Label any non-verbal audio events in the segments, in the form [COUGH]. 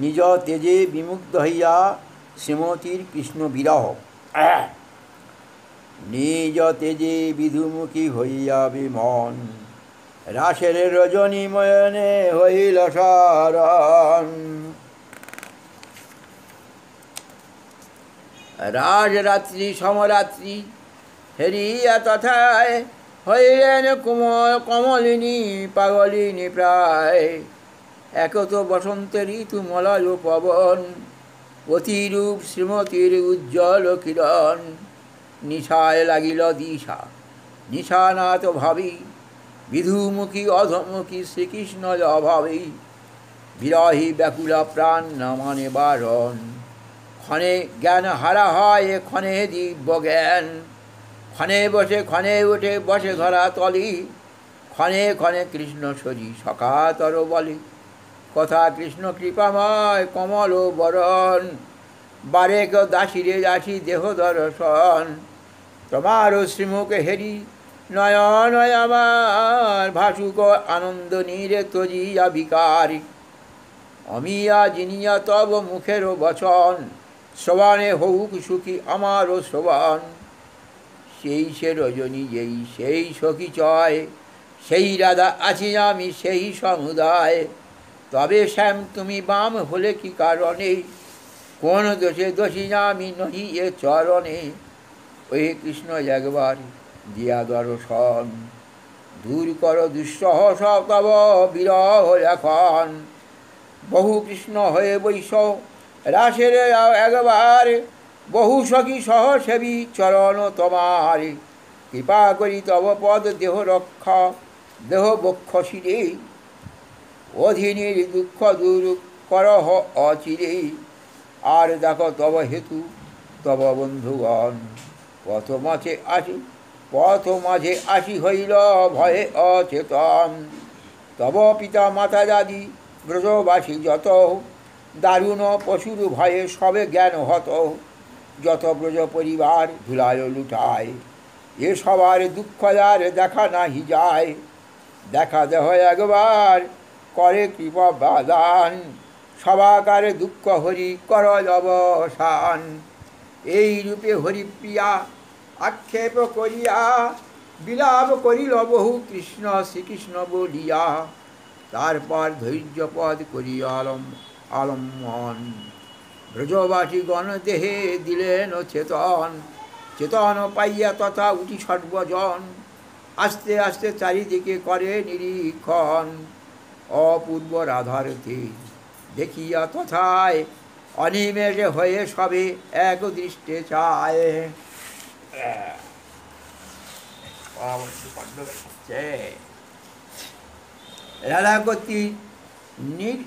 নিজ তেজে বিমুগ্ধ হইয়া শ্রীমতীর কৃষ্ণ বিরহ নিজ তেজে বিধুমুখী হইয়া বিমন রাসের রজনী ময়নে হইল সারণ রাজরাত্রি সমরাত্রি হেরিয়া তথায় হইলেন কুমল কমলিনী পাগলিনী প্রায় একত বসন্তের ঋতু মলায় পবন অতিরূপ শ্রীমতীর উজ্জ্বল কিরণ নিশায় লাগিল দিশা নিশানাত ভাবি বিধুমুখী অধমুখী শ্রীকৃষ্ণ অভাবী বিরহী ব্যাকুলা প্রাণ নামানে বারণ ক্ষণে জ্ঞান হারা হয় ক্ষণে দিব্য জ্ঞান ক্ষণে বসে ক্ষণে উঠে বসে ধরা তলি ক্ষণে ক্ষণে কৃষ্ণ সজি সকাতর বলি কথা কৃষ্ণ কৃপাময় কমল বরণ বারেক রে দাসি দেহ দর্শন তোমার শ্রীমুখে হেরি নয়ন আমার ভাসুক আনন্দ নীরে তজিয়া বিকার অমিয়া জিনিয়া তব মুখেরও বচন শ্রবণে হৌক সুখী আমারও শ্রবণ সেই সে রজনী যেই সেই সখী চয় সেই রাধা আছি আমি সেই সমুদায় তবে শ্যাম তুমি বাম হলে কি কারণে কোন দোষে দোষী না আমি নহি এ চরণে ওই কৃষ্ণ একবার দিয়া দর্শন দূর কর দুঃসহ সব বিরহ এখন বহু কৃষ্ণ হয়ে বৈশ রাসের একবার বহু সখী সহ সেবি চরণ তোমার কৃপা করি তব পদ দেহ রক্ষা দেহ বক্ষ শিরে অধীনের দুঃখ দূর করহ অচিরেই আর দেখ তব হেতু তব বন্ধুগণ পথ মাঝে আসি পথ মাঝে আসি হইল ভয়ে অচেতন তব পিতা মাতা দাদি ব্রজবাসী যত দারুণ পশুর ভয়ে সবে জ্ঞান হত যত ব্রজ পরিবার ধুলায় লুটায় এ সবার দুঃখ দেখা নাহি যায় দেখা দেহ একবার করে কৃপা বাদান সবাকারে দুঃখ হরি কর অবসান এই রূপে হরিপ্রিয়া আক্ষেপ করিয়া বিলাপ করিল বহু কৃষ্ণ শ্রীকৃষ্ণ বলিয়া তারপর ধৈর্যপদ করি আলম আলম্বন গণ দেহে দিলেন চেতন চেতন পাইয়া তথা উঠি সর্বজন আস্তে আস্তে চারিদিকে করে নিরীক্ষণ অপূর্ব রাধারতি দেখিয়া তথায় অনিমেষে হয়ে সবে এক দৃষ্টে চায় নির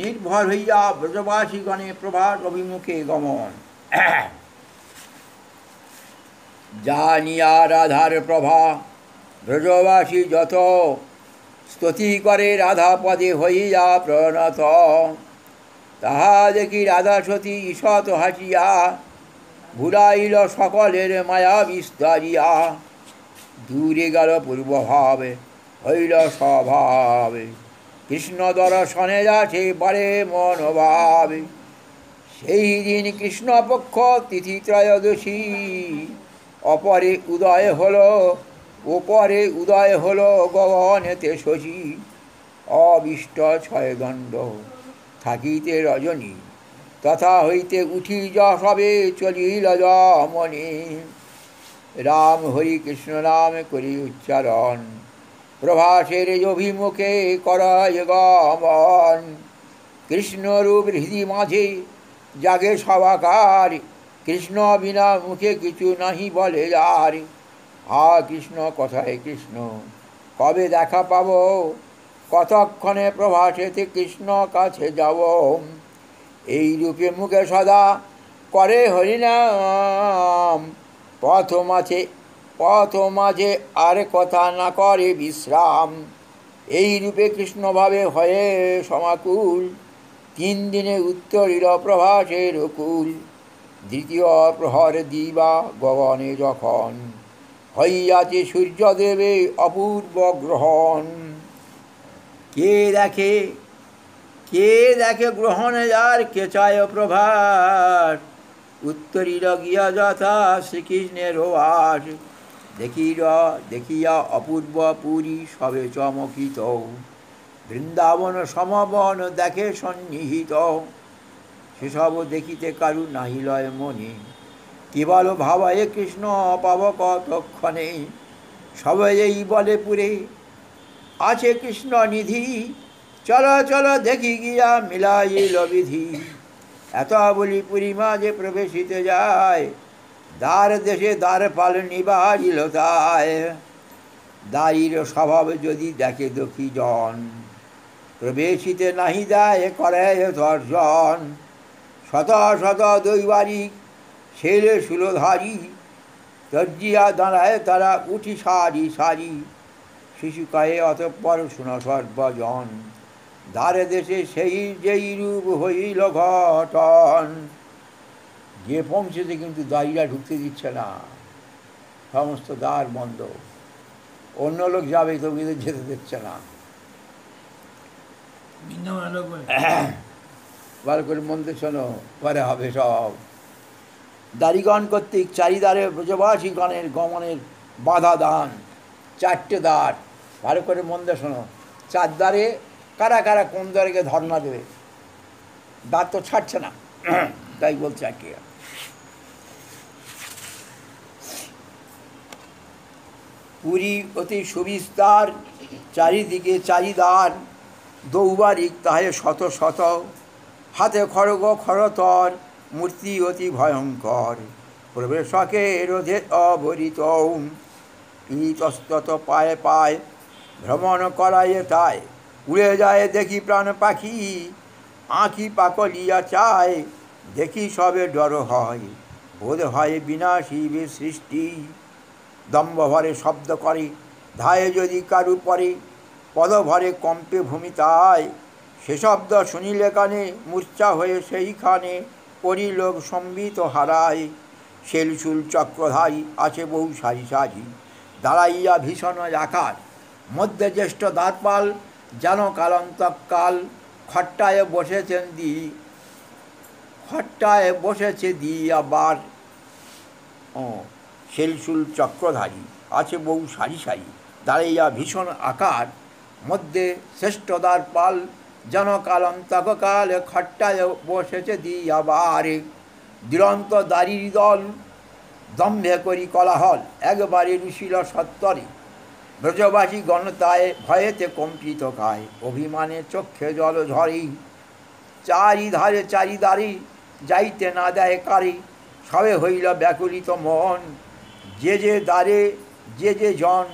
নির্ভর হইয়া ব্রজবাসীগণে প্রভাত অভিমুখে গমন জানিয়া রাধার প্রভা ব্রজবাসী যত স্তুতি করে রাধা পদে হইয়া প্রণত তাহা দেখি রাধা সতী ঈষৎ হাসিয়া ঘুরাইল সকলের মায়া বিস্তারিয়া দূরে গেল পূর্বভাবে হইল স্বভাবে কৃষ্ণ দর্শনে যাচ্ছে বারে মনোভাবে সেই দিন কৃষ্ণপক্ষ তিথি ত্রয়োদশী অপরে উদয় হলো ওপরে উদয় হল গগনেতে শশী অবিষ্ট ছয়গণ্ড থাকিতে রজনী তথা হইতে উঠি যশবে চলিল যমনি রাম হরি কৃষ্ণ নাম করি উচ্চারণ প্রভাসের অভিমুখে করয় গমন কৃষ্ণরূপ হৃদি মাঝে জাগে সবাকার কৃষ্ণ বিনা মুখে কিছু নাহি বলে যার হা কৃষ্ণ কথায় কৃষ্ণ কবে দেখা পাব কতক্ষণে প্রভাসেতে কৃষ্ণ কাছে যাব এই রূপে মুখে সদা করে হরিনাম পথ মাঝে পথ মাঝে আর কথা না করে বিশ্রাম এই রূপে কৃষ্ণভাবে হয়ে সমাকুল তিন দিনে উত্তরিল প্রভাসের কুল দ্বিতীয় প্রহর দিবা গগনে যখন হইয়াছে সূর্যদেবে অপূর্ব গ্রহণ কে দেখে কে দেখে গ্রহণে যার কে চায় প্রভার উত্তরীর গিয়া যথা শ্রীকৃষ্ণের আস দেখির দেখিয়া অপূর্ব পুরী সবে চমকিত বৃন্দাবন সমবন দেখে সন্নিহিত সেসব দেখিতে কারু নাহিলয় মনে বলো ভাবা এ কৃষ্ণ পাব কতক্ষণে সবাই এই বলে পুরে আছে কৃষ্ণ নিধি চলো চলো দেখি গিয়া মিলাইল বিধি এত বলি পুরী যে প্রবেশিতে যায় দ্বার দেশে দ্বার পাল নিবারিল দাঁড়ির স্বভাব যদি দেখে দুঃখী জন প্রবেশিতে নাহি দেয় করে ধর্ষণ শত শত দৈবারিক ছেলে সুলধারী তজ্জিয়া দাঁড়ায় তারা উঠি সারি সারি শিশুকায়ে অতঃপর শোনা সর্বজন ধারে দেশে সেই যেই রূপ হইল ঘটন যে পৌঁছেছে কিন্তু দাঁড়িয়ে ঢুকতে দিচ্ছে না সমস্ত দ্বার বন্ধ অন্য লোক যাবে তো কিন্তু যেতে দিচ্ছে না ভালো করে মন্দির শোনো পরে হবে সব দারিগণ কর্তৃক চারিদারে ব্রজবাসীগণের গমনের বাধা দান চারটে দ্বার ভালো করে মন্দ শোনো চার দ্বারে কারা কারা কোন দ্বারে ধর্ণা দেবে দ্বার তো ছাড়ছে না [CLEARS THROAT] তাই বলছে আর কি পুরী অতি সুবিস্তার চারিদিকে চারিদার দৌবারিক তাহে শত শত হাতে খড়গ খড়তর মূর্তি অতি ভয়ঙ্কর প্রবেশকে রোধে অবরিত ইতস্তত পায়ে পায় ভ্রমণ করায় তাই উড়ে যায় দেখি প্রাণ পাখি আঁকি পাকলিয়া চায় দেখি সবে ডর হয় বোধ হয় বিনা শিবে সৃষ্টি দম্ভ ভরে শব্দ করে ধায়ে যদি কারু পরে পদভরে কম্পে ভূমি তাই সে শব্দ শুনিলে কানে মূর্চা হয়ে সেইখানে পরিলোভ সম্বিত হারায় শেলসুল চক্রধারী আছে বহু সারি সারি দাঁড়াইয়া ভীষণ আকার মধ্যে জ্যেষ্ঠ দাঁতপাল যেন কালন্তকাল খট্টায় বসেছেন দি খট্টায় বসেছে দি আবার ও শেলসুল চক্রধারী আছে বহু সারি সারি দাঁড়াইয়া ভীষণ আকার মধ্যে শ্রেষ্ঠ দ্বারপাল পাল জনকালন্তক কালে খট্টায় বসেছে দিয়াবারে দুরন্ত দারির দল দম্ভে করি কলাহল একবারে রুশিল সত্তরে ব্রজবাসী গণতায় ভয়েতে কম্পিত কায় অভিমানে চক্ষে জল ঝরেই চারিধারে চারিদারি যাইতে না দেয় কারি সবে হইল ব্যাকুলিত মন যে যে দ্বারে যে যে জন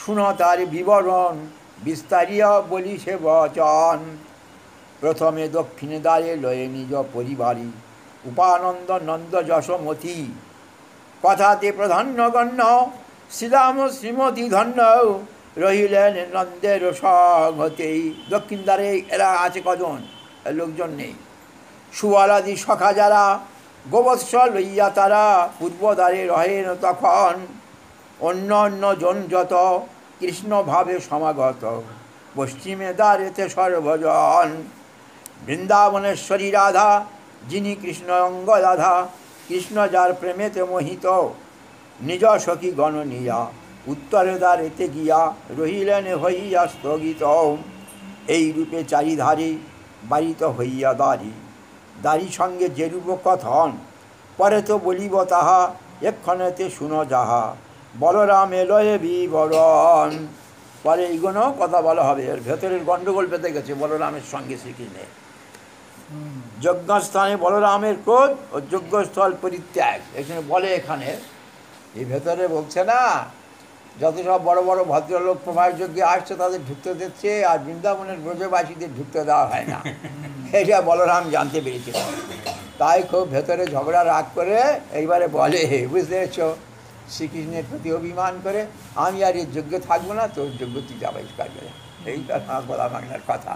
শুন তার বিবরণ বিস্তারিয়া বলি সে বচন প্রথমে দক্ষিণে দ্বারে লয়ে নিজ পরিবারে উপানন্দ নন্দ যশমতি কথাতে প্রধান্যগণ্য শ্রীরাম শ্রীমতী ধন্য রহিলেন নন্দের সঙ্গতেই দক্ষিণ দ্বারে এরা আছে কজন লোকজন নেই সুয়ালাদি সখা যারা গোবৎস লইয়া তারা পূর্বদ্বারে রহেন তখন অন্য অন্য জন যত কৃষ্ণভাবে সমাগত পশ্চিমে দ্বারেতে সর্বজন বৃন্দাবনেশ্বরী রাধা যিনি কৃষ্ণ অঙ্গ রাধা কৃষ্ণ যার প্রেমেতে মোহিত নিজ সখী গণনীয়া উত্তরে এতে গিয়া রহিলেন হইয়া স্থগিত এই রূপে চারিধারে বাড়িত হইয়া দাঁড়ি দাঁড়ি সঙ্গে যেরূপ কথন পরে তো বলিব তাহা এক্ষণেতে শুন যাহা বলরাম এলয়ে বিবরণ পরে এইগুলো কথা বলা হবে এর ভেতরের গণ্ডগোল পেতে গেছে বলরামের সঙ্গে শ্রীকৃষ্ণের যজ্ঞস্থানে বলরামের ক্রোধ ও যজ্ঞস্থল পরিত্যাগ এখানে বলে এখানে এই ভেতরে বলছে না যত সব বড় বড় ভদ্রলোক প্রভাস যজ্ঞে আসছে তাদের ঢুকতে দিচ্ছে আর বৃন্দাবনের ব্রজবাসীদের ঢুকতে দেওয়া হয় না [LAUGHS] এটা বলরাম জানতে পেরেছিল তাই খুব ভেতরে ঝগড়া রাগ করে এইবারে বলে বুঝতে পেরেছো শ্রীকৃষ্ণের প্রতি অভিমান করে আমি আর এর যোগ্য থাকবো না তোর যোগ্য তুই আবিষ্কার এই কথা বাংলার কথা